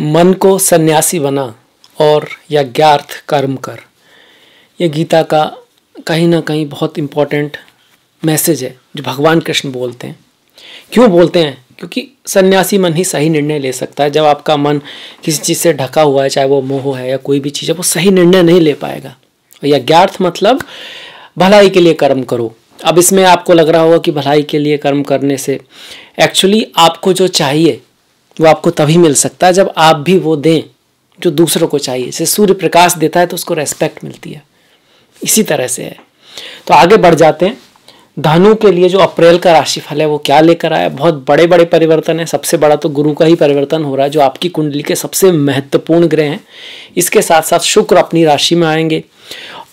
मन को सन्यासी बना और यज्ञार्थ कर्म कर ये गीता का कहीं ना कहीं बहुत इम्पोर्टेंट मैसेज है जो भगवान कृष्ण बोलते हैं क्यों बोलते हैं क्योंकि सन्यासी मन ही सही निर्णय ले सकता है जब आपका मन किसी चीज़ से ढका हुआ है चाहे वो मोह है या कोई भी चीज़ है वो सही निर्णय नहीं ले पाएगा यज्ञार्थ मतलब भलाई के लिए कर्म करो अब इसमें आपको लग रहा होगा कि भलाई के लिए कर्म करने से एक्चुअली आपको जो चाहिए वो आपको तभी मिल सकता है जब आप भी वो दें जो दूसरों को चाहिए जैसे सूर्य प्रकाश देता है तो उसको रेस्पेक्ट मिलती है इसी तरह से है तो आगे बढ़ जाते हैं धनु के लिए जो अप्रैल का राशिफल है वो क्या लेकर आया बहुत बड़े बड़े परिवर्तन है सबसे बड़ा तो गुरु का ही परिवर्तन हो रहा है जो आपकी कुंडली के सबसे महत्वपूर्ण ग्रह हैं इसके साथ साथ शुक्र अपनी राशि में आएंगे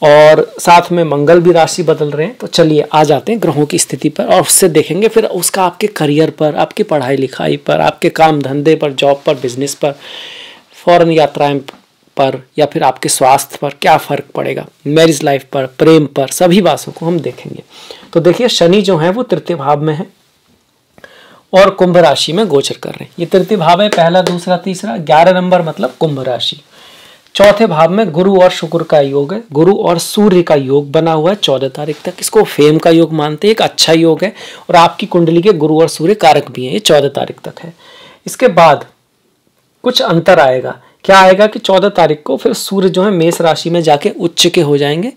और साथ में मंगल भी राशि बदल रहे हैं तो चलिए आ जाते हैं ग्रहों की स्थिति पर और उससे देखेंगे फिर उसका आपके करियर पर आपकी पढ़ाई लिखाई पर आपके काम धंधे पर जॉब पर बिजनेस पर फ़ौरन यात्राएं पर या फिर आपके स्वास्थ्य पर क्या फ़र्क पड़ेगा मैरिज लाइफ पर प्रेम पर सभी बातों को हम देखेंगे तो देखिए शनि जो है वो तृतीय भाव में है और कुंभ राशि में गोचर कर रहे हैं ये तृतीय भाव है पहला दूसरा तीसरा ग्यारह नंबर मतलब कुंभ राशि चौथे भाव में गुरु और शुक्र का योग है गुरु और सूर्य का योग बना हुआ है चौदह तारीख तक इसको फेम का योग मानते हैं एक अच्छा योग है और आपकी कुंडली के गुरु और सूर्य कारक भी हैं ये चौदह तारीख तक है इसके बाद कुछ अंतर आएगा क्या आएगा कि चौदह तारीख को फिर सूर्य जो है मेष राशि में जाके उच्च के हो जाएंगे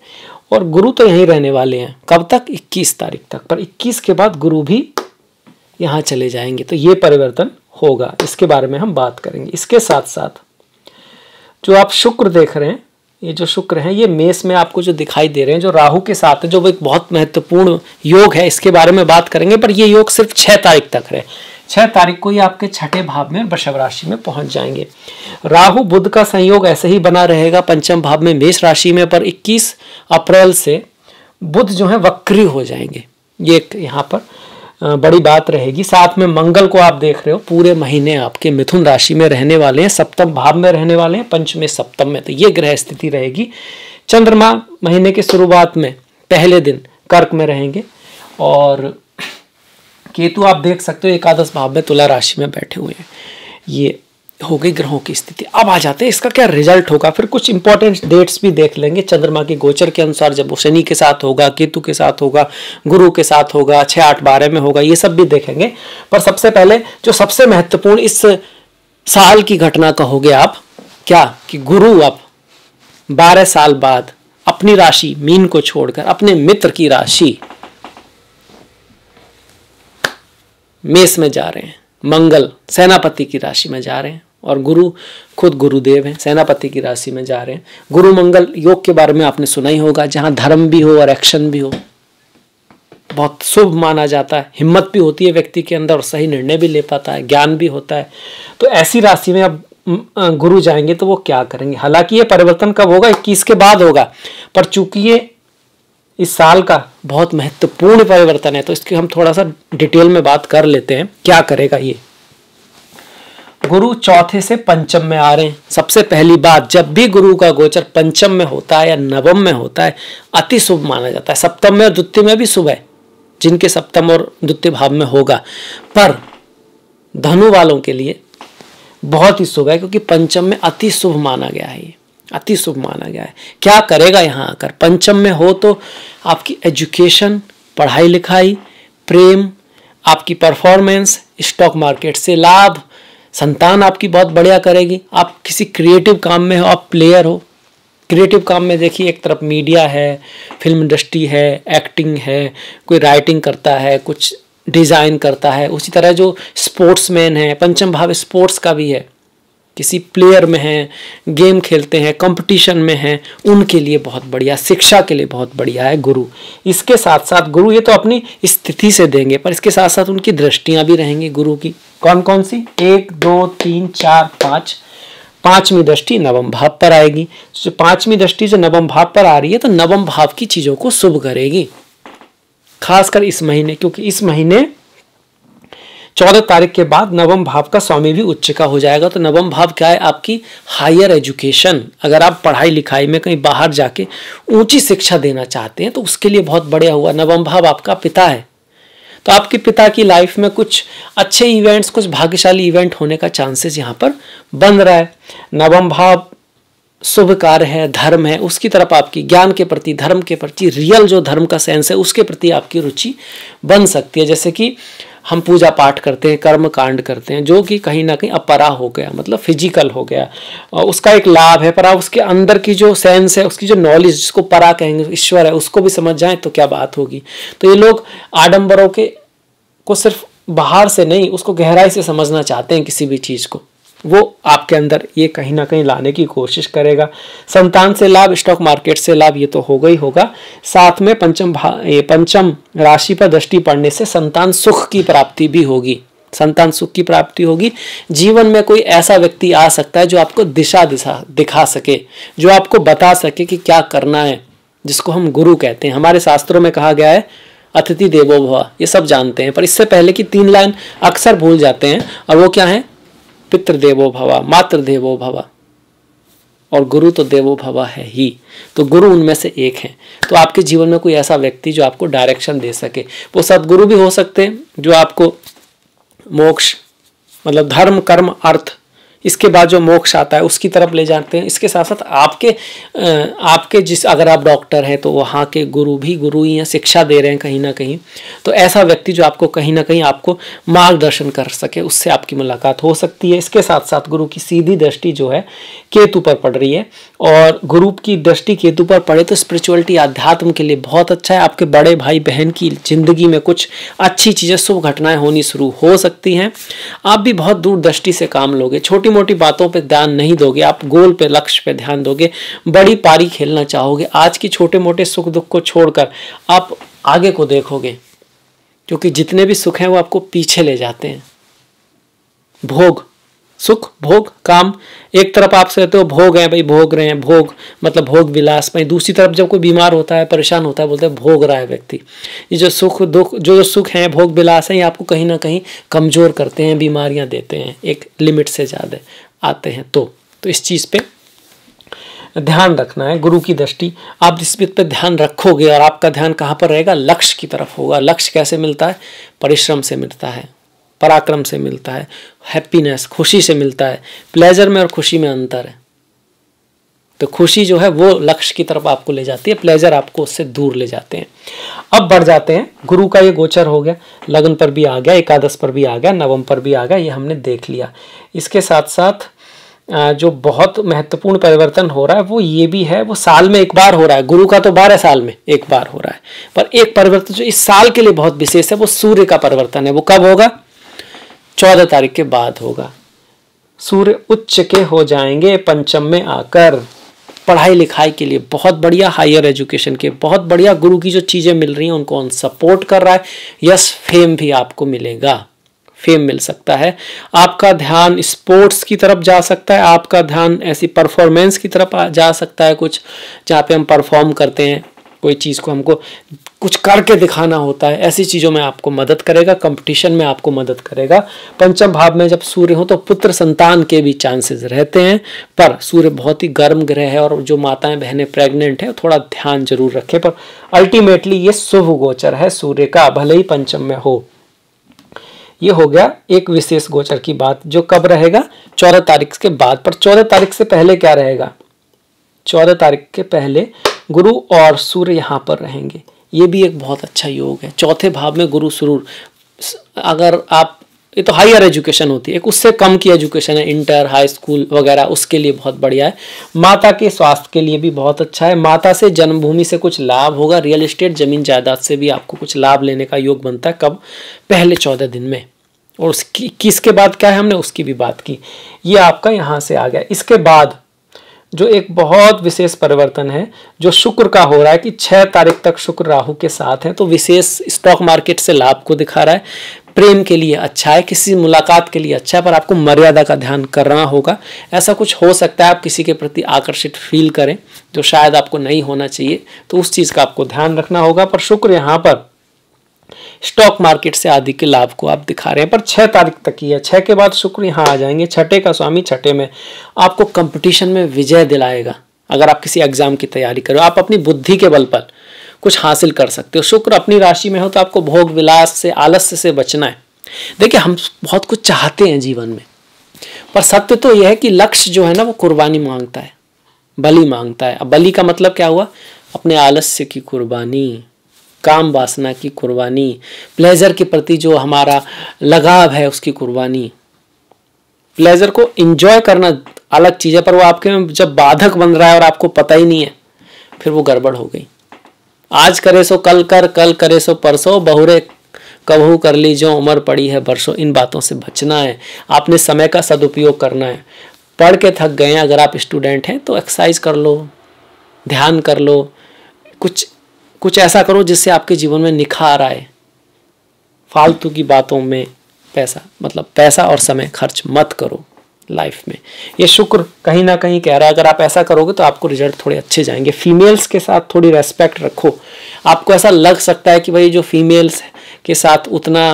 और गुरु तो यहीं रहने वाले हैं कब तक इक्कीस तारीख तक पर इक्कीस के बाद गुरु भी यहाँ चले जाएंगे तो ये परिवर्तन होगा इसके बारे में हम बात करेंगे इसके साथ साथ जो आप शुक्र देख रहे हैं ये जो शुक्र हैं ये मेष में आपको जो दिखाई दे रहे हैं जो राहु के साथ है जो एक बहुत महत्वपूर्ण योग है इसके बारे में बात करेंगे पर ये योग सिर्फ छह तारीख तक है छह तारीख को ये आपके छठे भाव में वृषभ राशि में पहुंच जाएंगे राहु बुद्ध का संयोग ऐसे ही बना रहेगा पंचम भाव में मेष राशि में पर 21 अप्रैल से बुध जो है वक्री हो जाएंगे ये यहाँ पर बड़ी बात रहेगी साथ में मंगल को आप देख रहे हो पूरे महीने आपके मिथुन राशि में रहने वाले हैं सप्तम भाव में रहने वाले हैं पंच में सप्तम में तो ये ग्रह स्थिति रहेगी चंद्रमा महीने के शुरुआत में पहले दिन कर्क में रहेंगे और केतु आप देख सकते हो एकादश भाव में तुला राशि में बैठे हुए हैं ये हो गई ग्रहों की स्थिति अब आ जाते हैं इसका क्या रिजल्ट होगा फिर कुछ इंपॉर्टेंट डेट्स भी देख लेंगे चंद्रमा के गोचर के अनुसार जब वो शनि के साथ होगा केतु के साथ होगा गुरु के साथ होगा छः आठ बारह में होगा ये सब भी देखेंगे पर सबसे पहले जो सबसे महत्वपूर्ण इस साल की घटना कहोगे आप क्या कि गुरु अब बारह साल बाद अपनी राशि मीन को छोड़कर अपने मित्र की राशि मेष में जा रहे हैं मंगल सेनापति की राशि में जा रहे हैं और गुरु खुद गुरुदेव हैं सेनापति की राशि में जा रहे हैं गुरु मंगल योग के बारे में आपने सुना ही होगा जहाँ धर्म भी हो और एक्शन भी हो बहुत शुभ माना जाता है हिम्मत भी होती है व्यक्ति के अंदर और सही निर्णय भी ले पाता है ज्ञान भी होता है तो ऐसी राशि में अब गुरु जाएंगे तो वो क्या करेंगे हालांकि ये परिवर्तन कब होगा इक्कीस के बाद होगा पर चूंकि ये इस साल का बहुत महत्वपूर्ण परिवर्तन है तो इसकी हम थोड़ा सा डिटेल में बात कर लेते हैं क्या करेगा ये गुरु चौथे से पंचम में आ रहे हैं सबसे पहली बात जब भी गुरु का गोचर पंचम में होता है या नवम में होता है अति शुभ माना जाता है सप्तम में और द्वितीय में भी शुभ है जिनके सप्तम और द्वितीय भाव में होगा पर धनु वालों के लिए बहुत ही शुभ है क्योंकि पंचम में अति शुभ माना गया है ये अति शुभ माना गया है क्या करेगा यहाँ आकर पंचम में हो तो आपकी एजुकेशन पढ़ाई लिखाई प्रेम आपकी परफॉर्मेंस स्टॉक मार्केट से लाभ संतान आपकी बहुत बढ़िया करेगी आप किसी क्रिएटिव काम में हो आप प्लेयर हो क्रिएटिव काम में देखिए एक तरफ मीडिया है फिल्म इंडस्ट्री है एक्टिंग है कोई राइटिंग करता है कुछ डिज़ाइन करता है उसी तरह जो स्पोर्ट्समैन है पंचम भाव स्पोर्ट्स का भी है किसी प्लेयर में हैं गेम खेलते हैं कंपटीशन में हैं उनके लिए बहुत बढ़िया शिक्षा के लिए बहुत बढ़िया है गुरु इसके साथ साथ गुरु ये तो अपनी स्थिति से देंगे पर इसके साथ साथ उनकी दृष्टियाँ भी रहेंगी गुरु की कौन कौन सी एक दो तीन चार पाँच पांचवी दृष्टि नवम भाव पर आएगी जो पांचवी दृष्टि जो नवम भाव पर आ रही है तो नवम भाव की चीज़ों को शुभ करेगी खासकर इस महीने क्योंकि इस महीने चौदह तारीख के बाद नवम भाव का स्वामी भी उच्च का हो जाएगा तो नवम भाव क्या है आपकी हायर एजुकेशन अगर आप पढ़ाई लिखाई में कहीं बाहर जाके ऊंची शिक्षा देना चाहते हैं तो उसके लिए बहुत बढ़िया हुआ नवम भाव आपका पिता है तो आपके पिता की लाइफ में कुछ अच्छे इवेंट्स कुछ भाग्यशाली इवेंट होने का चांसेस यहाँ पर बन रहा है नवम भाव शुभ कार्य है धर्म है उसकी तरफ आपकी ज्ञान के प्रति धर्म के प्रति रियल जो धर्म का सेंस है उसके प्रति आपकी रुचि बन सकती है जैसे कि हम पूजा पाठ करते हैं कर्म कांड करते हैं जो कि कहीं ना कहीं अपरा हो गया मतलब फिजिकल हो गया उसका एक लाभ है पर आप उसके अंदर की जो सेंस है उसकी जो नॉलेज जिसको परा कहेंगे ईश्वर है उसको भी समझ जाएं तो क्या बात होगी तो ये लोग आडम्बरों के को सिर्फ बाहर से नहीं उसको गहराई से समझना चाहते हैं किसी भी चीज़ को वो आपके अंदर ये कहीं ना कहीं लाने की कोशिश करेगा संतान से लाभ स्टॉक मार्केट से लाभ ये तो होगा ही होगा साथ में पंचम भा ये पंचम राशि पर दृष्टि पड़ने से संतान सुख की प्राप्ति भी होगी संतान सुख की प्राप्ति होगी जीवन में कोई ऐसा व्यक्ति आ सकता है जो आपको दिशा दिशा दिखा सके जो आपको बता सके कि क्या करना है जिसको हम गुरु कहते हैं हमारे शास्त्रों में कहा गया है अतिथि देवो भवा ये सब जानते हैं पर इससे पहले की तीन लाइन अक्सर भूल जाते हैं और वो क्या है देवो भवा मातृदेवो भवा और गुरु तो देवो भवा है ही तो गुरु उनमें से एक हैं तो आपके जीवन में कोई ऐसा व्यक्ति जो आपको डायरेक्शन दे सके वो सदगुरु भी हो सकते हैं जो आपको मोक्ष मतलब धर्म कर्म अर्थ इसके बाद जो मोक्ष आता है उसकी तरफ ले जाते हैं इसके साथ साथ आपके आपके जिस अगर आप डॉक्टर हैं तो वहाँ के गुरु भी गुरु ही हैं शिक्षा दे रहे हैं कहीं ना कहीं तो ऐसा व्यक्ति जो आपको कहीं ना कहीं आपको मार्गदर्शन कर सके उससे आपकी मुलाकात हो सकती है इसके साथ साथ गुरु की सीधी दृष्टि जो है केतु पर पड़ रही है और गुरु की दृष्टि केतु पर पड़े तो स्पिरिचुअलिटी आध्यात्म के लिए बहुत अच्छा है आपके बड़े भाई बहन की ज़िंदगी में कुछ अच्छी चीज़ें शुभ घटनाएं होनी शुरू हो सकती हैं आप भी बहुत दूरदृष्टि से काम लोगे छोटी मोटी बातों पे ध्यान नहीं दोगे आप गोल पे लक्ष्य पे ध्यान दोगे बड़ी पारी खेलना चाहोगे आज की छोटे मोटे सुख दुख को छोड़कर आप आगे को देखोगे क्योंकि जितने भी सुख हैं वो आपको पीछे ले जाते हैं भोग सुख भोग काम एक तरफ आप कहते हो भोग है भाई भोग रहे हैं भोग मतलब भोग विलास में दूसरी तरफ जब कोई बीमार होता है परेशान होता है बोलते हैं भोग रहा है व्यक्ति ये जो सुख दुख जो जो सुख हैं भोग विलास हैं ये आपको कहीं ना कहीं कमज़ोर करते हैं बीमारियां देते हैं एक लिमिट से ज़्यादा आते हैं तो, तो इस चीज़ पर ध्यान रखना है गुरु की दृष्टि आप जिस चीज़ पर ध्यान रखोगे और आपका ध्यान कहाँ पर रहेगा लक्ष्य की तरफ होगा लक्ष्य कैसे मिलता है परिश्रम से मिलता है पराक्रम से मिलता है हैप्पीनेस खुशी से मिलता है प्लेजर में और खुशी में अंतर है तो खुशी जो है वो लक्ष्य की तरफ आपको ले जाती है प्लेजर आपको उससे दूर ले जाते हैं अब बढ़ जाते हैं गुरु का ये गोचर हो गया लग्न पर भी आ गया एकादश पर भी आ गया नवम पर भी आ गया ये हमने देख लिया इसके साथ साथ जो बहुत महत्वपूर्ण परिवर्तन हो रहा है वो ये भी है वो साल में एक बार हो रहा है गुरु का तो बारह साल में एक बार हो रहा है पर एक परिवर्तन जो इस साल के लिए बहुत विशेष है वो सूर्य का परिवर्तन है वो कब होगा चौदह तारीख के बाद होगा सूर्य उच्च के हो जाएंगे पंचम में आकर पढ़ाई लिखाई के लिए बहुत बढ़िया हायर एजुकेशन के बहुत बढ़िया गुरु की जो चीज़ें मिल रही हैं उनको ऑन सपोर्ट कर रहा है यस फेम भी आपको मिलेगा फेम मिल सकता है आपका ध्यान स्पोर्ट्स की तरफ जा सकता है आपका ध्यान ऐसी परफॉर्मेंस की तरफ जा सकता है कुछ जहाँ पे हम परफॉर्म करते हैं कोई चीज़ को हमको कुछ करके दिखाना होता है ऐसी चीज़ों में आपको मदद करेगा कंपटीशन में आपको मदद करेगा पंचम भाव में जब सूर्य हो तो पुत्र संतान के भी चांसेस रहते हैं पर सूर्य बहुत ही गर्म ग्रह है और जो माताएं बहनें प्रेग्नेंट है थोड़ा ध्यान जरूर रखें पर अल्टीमेटली ये शुभ गोचर है सूर्य का भले ही पंचम में हो ये हो गया एक विशेष गोचर की बात जो कब रहेगा चौदह तारीख के बाद पर चौदह तारीख से पहले क्या रहेगा चौदह तारीख के पहले गुरु और सूर्य यहाँ पर रहेंगे ये भी एक बहुत अच्छा योग है चौथे भाव में गुरु सुरूर अगर आप ये तो हायर एजुकेशन होती है एक उससे कम की एजुकेशन है इंटर हाई स्कूल वगैरह उसके लिए बहुत बढ़िया है माता के स्वास्थ्य के लिए भी बहुत अच्छा है माता से जन्मभूमि से कुछ लाभ होगा रियल इस्टेट जमीन जायदाद से भी आपको कुछ लाभ लेने का योग बनता है कब पहले चौदह दिन में और उसकी किसके बाद क्या है हमने उसकी भी बात की ये आपका यहाँ से आ गया इसके बाद जो एक बहुत विशेष परिवर्तन है जो शुक्र का हो रहा है कि छः तारीख तक शुक्र राहु के साथ है तो विशेष स्टॉक मार्केट से लाभ को दिखा रहा है प्रेम के लिए अच्छा है किसी मुलाकात के लिए अच्छा है पर आपको मर्यादा का ध्यान करना होगा ऐसा कुछ हो सकता है आप किसी के प्रति आकर्षित फील करें जो शायद आपको नहीं होना चाहिए तो उस चीज़ का आपको ध्यान रखना होगा पर शुक्र यहाँ पर स्टॉक मार्केट से आदि के लाभ को आप दिखा रहे हैं पर छः तारीख तक ही है छः के बाद शुक्र यहाँ आ जाएंगे छठे का स्वामी छठे में आपको कंपटीशन में विजय दिलाएगा अगर आप किसी एग्जाम की तैयारी करो आप अपनी बुद्धि के बल पर कुछ हासिल कर सकते हो शुक्र अपनी राशि में हो तो आपको भोग विलास से आलस्य से बचना है देखिए हम बहुत कुछ चाहते हैं जीवन में पर सत्य तो यह है कि लक्ष्य जो है ना वो कुर्बानी मांगता है बलि मांगता है अब बलि का मतलब क्या हुआ अपने आलस्य की कुर्बानी काम वासना की कुर्बानी प्लेजर के प्रति जो हमारा लगाव है उसकी कुर्बानी प्लेजर को इंजॉय करना अलग चीज़ है पर वो आपके में जब बाधक बन रहा है और आपको पता ही नहीं है फिर वो गड़बड़ हो गई आज करे सो कल कर कल करे सो परसों बहुरे कबू कर ली जो उम्र पड़ी है बरसों इन बातों से बचना है आपने समय का सदुपयोग करना है पढ़ के थक गए हैं अगर आप स्टूडेंट हैं तो एक्सरसाइज कर लो ध्यान कर लो कुछ कुछ ऐसा करो जिससे आपके जीवन में निखार आए फालतू की बातों में पैसा मतलब पैसा और समय खर्च मत करो लाइफ में ये शुक्र कहीं ना कहीं कह रहा है अगर आप ऐसा करोगे तो आपको रिजल्ट थोड़े अच्छे जाएंगे फीमेल्स के साथ थोड़ी रेस्पेक्ट रखो आपको ऐसा लग सकता है कि भाई जो फीमेल्स के साथ उतना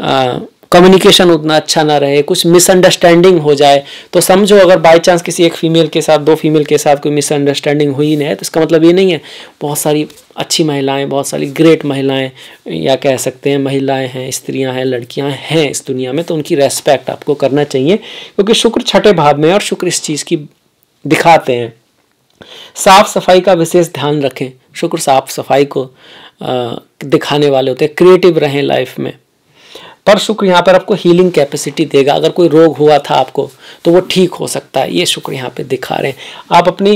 आ, कम्युनिकेशन उतना अच्छा ना रहे कुछ मिसअंडरस्टैंडिंग हो जाए तो समझो अगर बाई चांस किसी एक फीमेल के साथ दो फीमेल के साथ कोई मिसअंडरस्टैंडिंग हुई नहीं है तो इसका मतलब ये नहीं है बहुत सारी अच्छी महिलाएं बहुत सारी ग्रेट महिलाएं या कह सकते हैं महिलाएं हैं स्त्रियां हैं लड़कियां हैं इस दुनिया में तो उनकी रेस्पेक्ट आपको करना चाहिए क्योंकि शुक्र छठे भाव में और शुक्र इस चीज़ की दिखाते हैं साफ सफाई का विशेष ध्यान रखें शुक्र साफ सफाई को दिखाने वाले होते हैं क्रिएटिव रहें लाइफ में पर शुक्र यहाँ पर आपको हीलिंग कैपेसिटी देगा अगर कोई रोग हुआ था आपको तो वो ठीक हो सकता है ये शुक्र यहाँ पे दिखा रहे हैं आप अपनी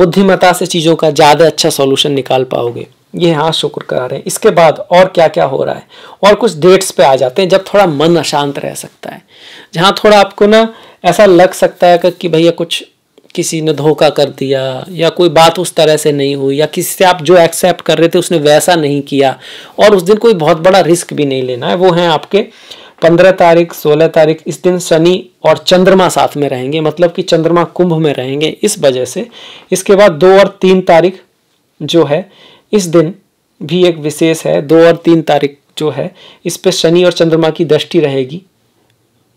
बुद्धिमता से चीज़ों का ज़्यादा अच्छा सॉल्यूशन निकाल पाओगे ये यहाँ शुक्र करा रहे हैं इसके बाद और क्या क्या हो रहा है और कुछ डेट्स पे आ जाते हैं जब थोड़ा मन अशांत रह सकता है जहाँ थोड़ा आपको ना ऐसा लग सकता है कि भैया कुछ किसी ने धोखा कर दिया या कोई बात उस तरह से नहीं हुई या किसी से आप जो एक्सेप्ट कर रहे थे उसने वैसा नहीं किया और उस दिन कोई बहुत बड़ा रिस्क भी नहीं लेना है वो है आपके पंद्रह तारीख सोलह तारीख इस दिन शनि और चंद्रमा साथ में रहेंगे मतलब कि चंद्रमा कुंभ में रहेंगे इस वजह से इसके बाद दो और तीन तारीख जो है इस दिन भी एक विशेष है दो और तीन तारीख जो है इस पर शनि और चंद्रमा की दृष्टि रहेगी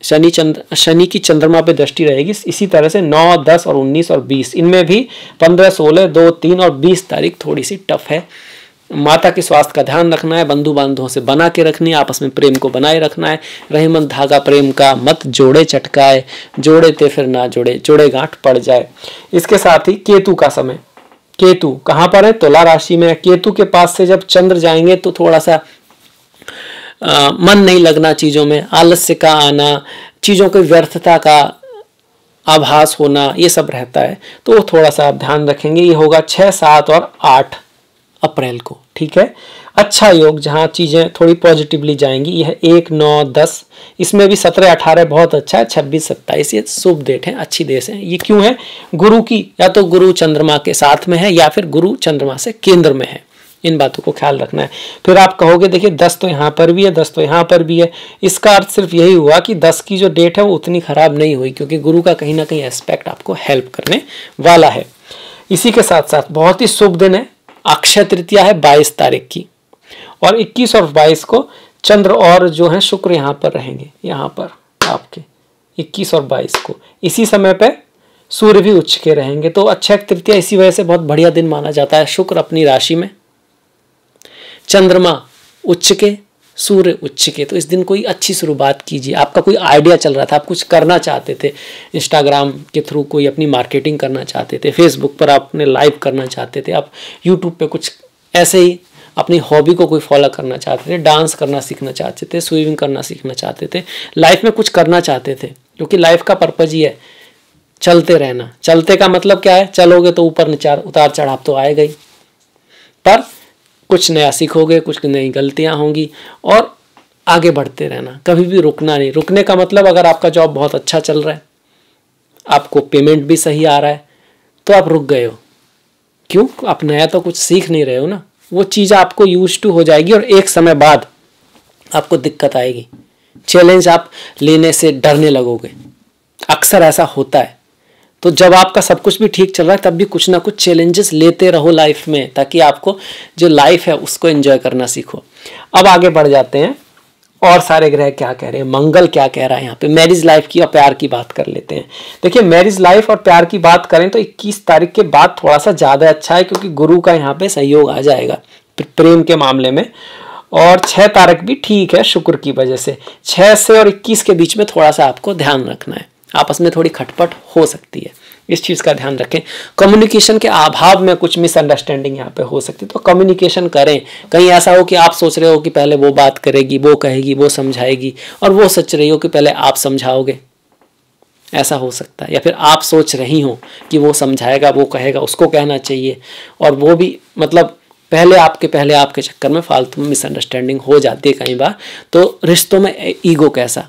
शनि चंद्र शनि की चंद्रमा पे दृष्टि रहेगी इसी तरह से 9, 10 और 19 और 20 इनमें भी 15, 16, 2, 3 और 20 तारीख थोड़ी सी टफ है माता के स्वास्थ्य का ध्यान रखना है बंधु बांधुओं से बना के रखनी है आपस में प्रेम को बनाए रखना है रहीमन धागा प्रेम का मत जोड़े चटकाए जोड़े ते फिर ना जोड़े जोड़े गांठ पड़ जाए इसके साथ ही केतु का समय केतु कहाँ पर है तुला राशि में केतु के पास से जब चंद्र जाएंगे तो थोड़ा सा आ, मन नहीं लगना चीज़ों में आलस्य का आना चीज़ों की व्यर्थता का आभास होना ये सब रहता है तो वो थोड़ा सा आप ध्यान रखेंगे ये होगा छः सात और आठ अप्रैल को ठीक है अच्छा योग जहाँ चीज़ें थोड़ी पॉजिटिवली जाएंगी यह एक नौ दस इसमें भी सत्रह अठारह बहुत अच्छा है छब्बीस सत्ताईस ये शुभ डेट हैं अच्छी देश हैं ये क्यों है गुरु की या तो गुरु चंद्रमा के साथ में है या फिर गुरु चंद्रमा से केंद्र में है इन बातों को ख्याल रखना है फिर आप कहोगे देखिए दस तो यहाँ पर भी है दस तो यहाँ पर भी है इसका अर्थ सिर्फ यही हुआ कि दस की जो डेट है वो उतनी ख़राब नहीं हुई क्योंकि गुरु का कहीं ना कहीं एस्पेक्ट आपको हेल्प करने वाला है इसी के साथ साथ बहुत ही शुभ दिन है अक्षय तृतीया है बाईस तारीख की और इक्कीस और बाईस को चंद्र और जो है शुक्र यहाँ पर रहेंगे यहाँ पर आपके इक्कीस और बाईस को इसी समय पर सूर्य भी उच्च के रहेंगे तो अक्षय तृतीया इसी वजह से बहुत बढ़िया दिन माना जाता है शुक्र अपनी राशि में चंद्रमा उच्च के सूर्य उच्च के तो इस दिन कोई अच्छी शुरुआत कीजिए आपका कोई आइडिया चल रहा था आप कुछ करना चाहते थे इंस्टाग्राम के थ्रू कोई अपनी मार्केटिंग करना चाहते थे फेसबुक पर आपने लाइव करना चाहते थे आप यूट्यूब पे कुछ ऐसे ही अपनी हॉबी को कोई फॉलो करना चाहते थे डांस करना सीखना चाहते थे स्विमिंग करना सीखना चाहते थे लाइफ में कुछ करना चाहते थे क्योंकि लाइफ का पर्पज़ ही है चलते रहना चलते का मतलब क्या है चलोगे तो ऊपर निचार उतार चढ़ाव तो आएगा ही पर कुछ नया सीखोगे कुछ नई गलतियाँ होंगी और आगे बढ़ते रहना कभी भी रुकना नहीं रुकने का मतलब अगर आपका जॉब बहुत अच्छा चल रहा है आपको पेमेंट भी सही आ रहा है तो आप रुक गए हो क्यों आप नया तो कुछ सीख नहीं रहे हो ना वो चीज़ आपको यूज टू हो जाएगी और एक समय बाद आपको दिक्कत आएगी चैलेंज आप लेने से डरने लगोगे अक्सर ऐसा होता है तो जब आपका सब कुछ भी ठीक चल रहा है तब भी कुछ ना कुछ चैलेंजेस लेते रहो लाइफ में ताकि आपको जो लाइफ है उसको एंजॉय करना सीखो अब आगे बढ़ जाते हैं और सारे ग्रह क्या कह रहे हैं मंगल क्या कह रहा है यहाँ पे मैरिज लाइफ की और प्यार की बात कर लेते हैं देखिए मैरिज लाइफ और प्यार की बात करें तो 21 तारीख के बाद थोड़ा सा ज़्यादा अच्छा है क्योंकि गुरु का यहाँ पे सहयोग आ जाएगा प्रेम के मामले में और छह तारीख भी ठीक है शुक्र की वजह से छः से और इक्कीस के बीच में थोड़ा सा आपको ध्यान रखना है आपस में थोड़ी खटपट हो सकती है इस चीज़ का ध्यान रखें कम्युनिकेशन के अभाव में कुछ मिसअंडरस्टैंडिंग यहाँ पे हो सकती है तो कम्युनिकेशन करें कहीं ऐसा हो कि आप सोच रहे हो कि पहले वो बात करेगी वो कहेगी वो समझाएगी और वो सोच रही हो कि पहले आप समझाओगे ऐसा हो सकता है या फिर आप सोच रही हो कि वो समझाएगा वो कहेगा उसको कहना चाहिए और वो भी मतलब पहले आपके पहले आपके चक्कर में फालतू मिसअंडरस्टैंडिंग हो जाती है कई बार तो रिश्तों में ईगो कैसा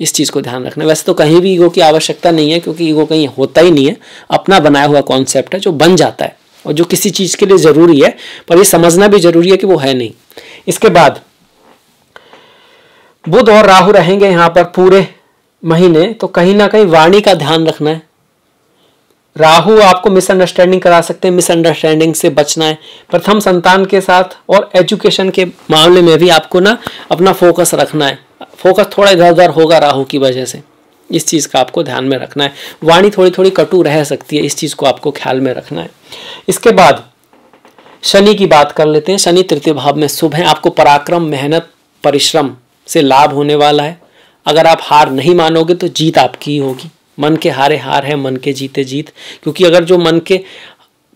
इस चीज़ को ध्यान रखना वैसे तो कहीं भी ईगो की आवश्यकता नहीं है क्योंकि ईगो कहीं होता ही नहीं है अपना बनाया हुआ कॉन्सेप्ट है जो बन जाता है और जो किसी चीज़ के लिए ज़रूरी है पर ये समझना भी ज़रूरी है कि वो है नहीं इसके बाद बुध और राहु रहेंगे यहाँ पर पूरे महीने तो कहीं ना कहीं वाणी का ध्यान रखना है राहु आपको मिसअंडरस्टैंडिंग करा सकते हैं मिसअंडरस्टैंडिंग से बचना है प्रथम संतान के साथ और एजुकेशन के मामले में भी आपको ना अपना फोकस रखना है फोकस थोड़ा इधर उधर होगा राहु की वजह से इस चीज़ का आपको ध्यान में रखना है वाणी थोड़ी थोड़ी कटु रह सकती है इस चीज़ को आपको ख्याल में रखना है इसके बाद शनि की बात कर लेते हैं शनि तृतीय भाव में शुभ है आपको पराक्रम मेहनत परिश्रम से लाभ होने वाला है अगर आप हार नहीं मानोगे तो जीत आपकी ही होगी मन के हारे हार है मन के जीते जीत क्योंकि अगर जो मन के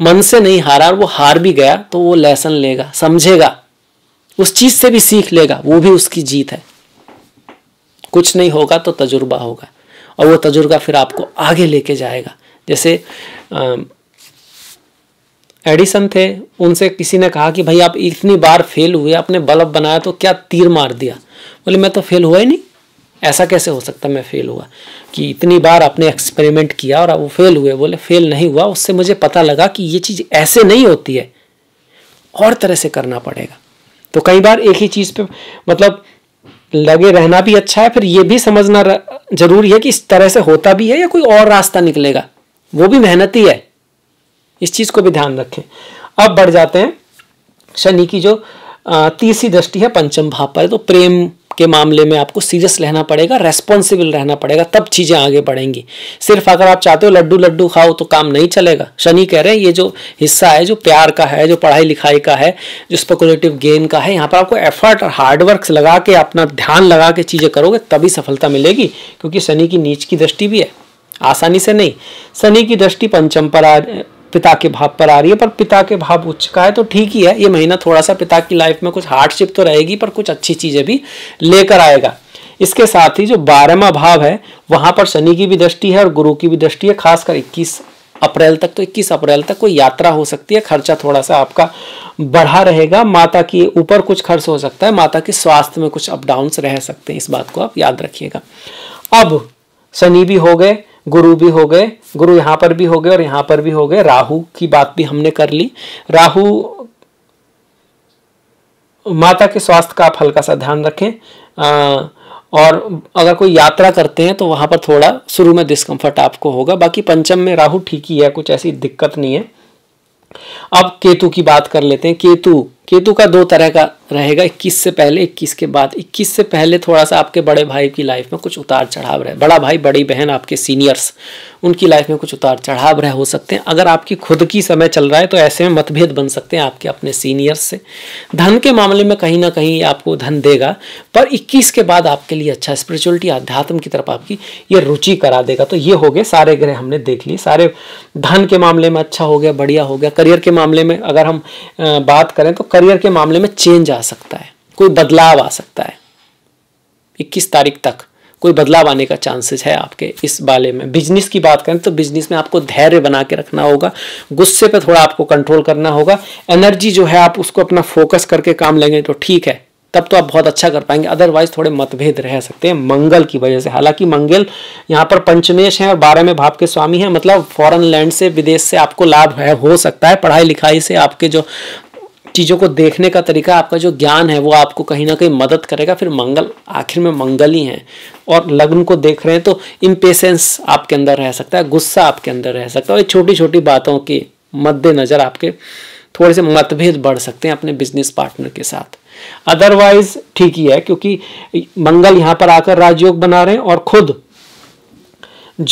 मन से नहीं हारा वो हार भी गया तो वो लेसन लेगा समझेगा उस चीज़ से भी सीख लेगा वो भी उसकी जीत है कुछ नहीं होगा तो तजुर्बा होगा और वो तजुर्बा फिर आपको आगे लेके जाएगा जैसे एडिसन थे उनसे किसी ने कहा कि भाई आप इतनी बार फेल हुए आपने बल्ब बनाया तो क्या तीर मार दिया बोले मैं तो फेल हुआ ही नहीं ऐसा कैसे हो सकता मैं फेल हुआ कि इतनी बार आपने एक्सपेरिमेंट किया और आप वो फेल हुए बोले फेल नहीं हुआ उससे मुझे पता लगा कि ये चीज़ ऐसे नहीं होती है और तरह से करना पड़ेगा तो कई बार एक ही चीज़ पे मतलब लगे रहना भी अच्छा है फिर ये भी समझना जरूरी है कि इस तरह से होता भी है या कोई और रास्ता निकलेगा वो भी मेहनत ही है इस चीज़ को भी ध्यान रखें अब बढ़ जाते हैं शनि की जो तीसरी दृष्टि है पंचम भाव पर तो प्रेम के मामले में आपको सीरियस रहना पड़ेगा रेस्पॉन्सिबल रहना पड़ेगा तब चीज़ें आगे बढ़ेंगी सिर्फ अगर आप चाहते हो लड्डू लड्डू खाओ तो काम नहीं चलेगा शनि कह रहे हैं ये जो हिस्सा है जो प्यार का है जो पढ़ाई लिखाई का है जो स्पेकुलेटिव गेन का है यहाँ पर आपको एफर्ट और हार्डवर्क लगा के अपना ध्यान लगा के चीज़ें करोगे तभी सफलता मिलेगी क्योंकि शनि की नीच की दृष्टि भी है आसानी से नहीं शनि की दृष्टि पंचम पर आ पिता के भाव पर आ रही है पर पिता के भाव उच्च का है तो ठीक ही है ये महीना थोड़ा सा पिता की लाइफ में कुछ हार्डशिप तो रहेगी पर कुछ अच्छी चीज़ें भी लेकर आएगा इसके साथ ही जो बारहवा भाव है वहां पर शनि की भी दृष्टि है और गुरु की भी दृष्टि है खासकर इक्कीस अप्रैल तक तो 21 अप्रैल तक कोई यात्रा हो सकती है खर्चा थोड़ा सा आपका बढ़ा रहेगा माता के ऊपर कुछ खर्च हो सकता है माता के स्वास्थ्य में कुछ अप रह सकते हैं इस बात को आप याद रखिएगा अब शनि भी हो गए गुरु भी हो गए गुरु यहाँ पर भी हो गए और यहाँ पर भी हो गए राहु की बात भी हमने कर ली राहु माता के स्वास्थ्य का आप हल्का सा ध्यान रखें आ, और अगर कोई यात्रा करते हैं तो वहाँ पर थोड़ा शुरू में डिस्कम्फर्ट आपको होगा बाकी पंचम में राहु ठीक ही है कुछ ऐसी दिक्कत नहीं है अब केतु की बात कर लेते हैं केतु केतु का दो तरह का रहेगा इक्कीस से पहले इक्कीस के बाद इक्कीस से पहले थोड़ा सा आपके बड़े भाई की लाइफ में कुछ उतार चढ़ाव रहे बड़ा भाई बड़ी बहन आपके सीनियर्स उनकी लाइफ में कुछ उतार चढ़ाव रहे हो सकते हैं अगर आपकी खुद की समय चल रहा है तो ऐसे में मतभेद बन सकते हैं आपके अपने सीनियर्स से धन के मामले में कहीं ना कहीं आपको धन देगा पर इक्कीस के बाद आपके लिए अच्छा स्पिरिचुअलिटी अध्यात्म की तरफ आपकी ये रुचि करा देगा तो ये हो गए सारे ग्रह हमने देख लिए सारे धन के मामले में अच्छा हो गया बढ़िया हो गया करियर के मामले में अगर हम बात करें तो करियर के मामले में चेंज आ जा सकता है कोई बदलाव आ सकता है 21 तारीख तक कोई बदलाव आने का चांसेस है आपके इस बाले में बिजनेस की बात करें तो बिजनेस में आपको धैर्य बना के रखना होगा गुस्से पे थोड़ा आपको कंट्रोल करना होगा एनर्जी जो है आप उसको अपना फोकस करके काम लेंगे तो ठीक है तब तो आप बहुत अच्छा कर पाएंगे अदरवाइज थोड़े मतभेद रह सकते हैं मंगल की वजह से हालांकि मंगल यहाँ पर पंचमेश हैं और बारह में भाप के स्वामी हैं मतलब फॉरेन लैंड से विदेश से आपको लाभ है हो सकता है पढ़ाई लिखाई से आपके जो चीज़ों को देखने का तरीका आपका जो ज्ञान है वो आपको कहीं ना कहीं मदद करेगा फिर मंगल आखिर में मंगल ही हैं और लग्न को देख रहे हैं तो इम्पेशेंस आपके अंदर रह सकता है गुस्सा आपके अंदर रह सकता है और छोटी छोटी बातों के मद्देनज़र आपके थोड़े से मतभेद बढ़ सकते हैं अपने बिजनेस पार्टनर के साथ अदरवाइज ठीक ही है क्योंकि मंगल यहाँ पर आकर राजयोग बना रहे हैं और खुद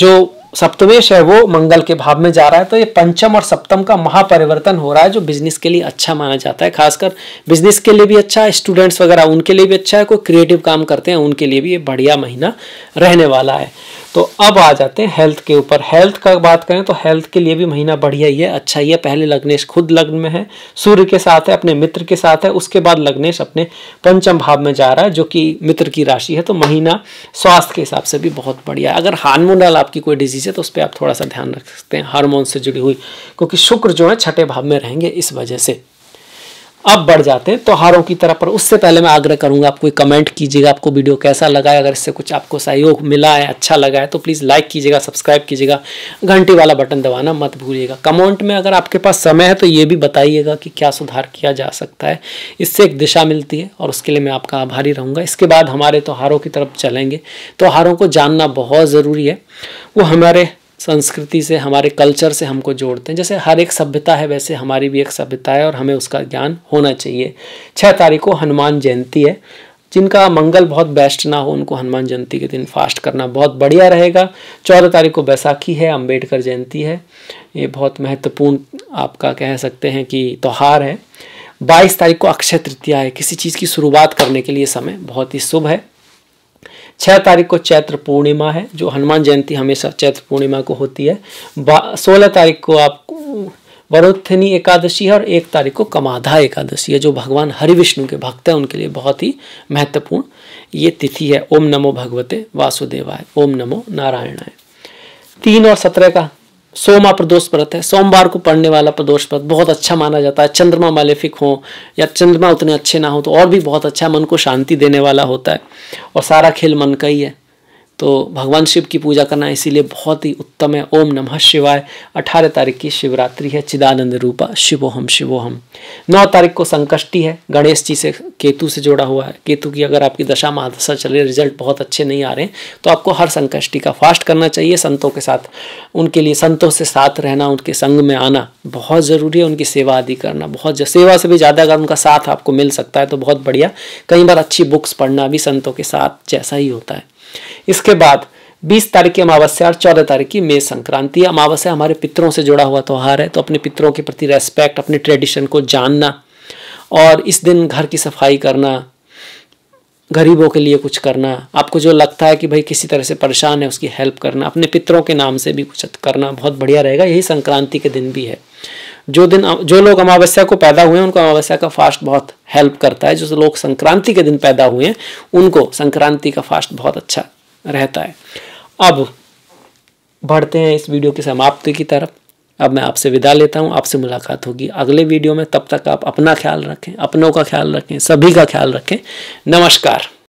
जो सप्तमेश है वो मंगल के भाव में जा रहा है तो ये पंचम और सप्तम का महापरिवर्तन हो रहा है जो बिजनेस के लिए अच्छा माना जाता है खासकर बिजनेस के लिए भी अच्छा है स्टूडेंट्स वगैरह उनके लिए भी अच्छा है कोई क्रिएटिव काम करते हैं उनके लिए भी ये बढ़िया महीना रहने वाला है तो अब आ जाते हैं हेल्थ के ऊपर हेल्थ का बात करें तो हेल्थ के लिए भी महीना बढ़िया ही है अच्छा ही है पहले लग्नेश खुद लग्न में है सूर्य के साथ है अपने मित्र के साथ है उसके बाद लग्नेश अपने पंचम भाव में जा रहा है जो कि मित्र की राशि है तो महीना स्वास्थ्य के हिसाब से भी बहुत बढ़िया है अगर हारमोनल आपकी कोई डिजीज है तो उस पर आप थोड़ा सा ध्यान रख सकते हैं हार्मोन से जुड़ी हुई क्योंकि शुक्र जो है छठे भाव में रहेंगे इस वजह से अब बढ़ जाते हैं त्योहारों की तरफ पर उससे पहले मैं आग्रह करूंगा आप कोई कमेंट कीजिएगा आपको वीडियो कैसा लगा है अगर इससे कुछ आपको सहयोग मिला है अच्छा लगा है तो प्लीज़ लाइक कीजिएगा सब्सक्राइब कीजिएगा घंटी वाला बटन दबाना मत भूलिएगा कमेंट में अगर आपके पास समय है तो ये भी बताइएगा कि क्या सुधार किया जा सकता है इससे एक दिशा मिलती है और उसके लिए मैं आपका आभारी रहूँगा इसके बाद हमारे त्योहारों की तरफ चलेंगे त्योहारों को जानना बहुत ज़रूरी है वो हमारे संस्कृति से हमारे कल्चर से हमको जोड़ते हैं जैसे हर एक सभ्यता है वैसे हमारी भी एक सभ्यता है और हमें उसका ज्ञान होना चाहिए छः तारीख को हनुमान जयंती है जिनका मंगल बहुत बेस्ट ना हो उनको हनुमान जयंती के दिन फास्ट करना बहुत बढ़िया रहेगा चौदह तारीख को बैसाखी है अम्बेडकर जयंती है ये बहुत महत्वपूर्ण आपका कह सकते हैं कि त्यौहार है बाईस तारीख को अक्षय तृतीया है किसी चीज़ की शुरुआत करने के लिए समय बहुत ही शुभ है छः तारीख को चैत्र पूर्णिमा है जो हनुमान जयंती हमेशा चैत्र पूर्णिमा को होती है सोलह तारीख को आपको वरोत्थनी एकादशी है और एक तारीख को कमाधा एकादशी है जो भगवान हरि विष्णु के भक्त हैं उनके लिए बहुत ही महत्वपूर्ण ये तिथि है ओम नमो भगवते वासुदेवाय ओम नमो नारायणाय तीन और सत्रह का सोमा प्रदोष व्रत है सोमवार को पढ़ने वाला प्रदोष व्रत बहुत अच्छा माना जाता है चंद्रमा मालेफिक हो या चंद्रमा उतने अच्छे ना हो तो और भी बहुत अच्छा मन को शांति देने वाला होता है और सारा खेल मन का ही है तो भगवान शिव की पूजा करना इसीलिए बहुत ही उत्तम है ओम नमः शिवाय 18 तारीख की शिवरात्रि है चिदानंद रूपा शिवोहम शिवोहम 9 तारीख को संकष्टी है गणेश जी से केतु से जुड़ा हुआ है केतु की अगर आपकी दशा महादशा चले रिजल्ट बहुत अच्छे नहीं आ रहे हैं तो आपको हर संकष्टी का फास्ट करना चाहिए संतों के साथ उनके लिए संतों से साथ रहना उनके संग में आना बहुत ज़रूरी है उनकी सेवा आदि करना बहुत सेवा से भी ज़्यादा अगर उनका साथ आपको मिल सकता है तो बहुत बढ़िया कई बार अच्छी बुक्स पढ़ना भी संतों के साथ जैसा ही होता है इसके बाद 20 तारीख की अमावस्या और 14 तारीख की मेष संक्रांति अमावस्या हमारे पितरों से जुड़ा हुआ त्यौहार है तो अपने पितरों के प्रति रेस्पेक्ट अपने ट्रेडिशन को जानना और इस दिन घर की सफाई करना गरीबों के लिए कुछ करना आपको जो लगता है कि भाई किसी तरह से परेशान है उसकी हेल्प करना अपने पितरों के नाम से भी कुछ करना बहुत बढ़िया रहेगा यही संक्रांति के दिन भी है जो दिन जो लोग अमावस्या को पैदा हुए हैं उनको अमावस्या का फास्ट बहुत हेल्प करता है जो लोग संक्रांति के दिन पैदा हुए हैं उनको संक्रांति का फास्ट बहुत अच्छा रहता है अब बढ़ते हैं इस वीडियो की समाप्ति की तरफ अब मैं आपसे विदा लेता हूँ आपसे मुलाकात होगी अगले वीडियो में तब तक आप अपना ख्याल रखें अपनों का ख्याल रखें सभी का ख्याल रखें नमस्कार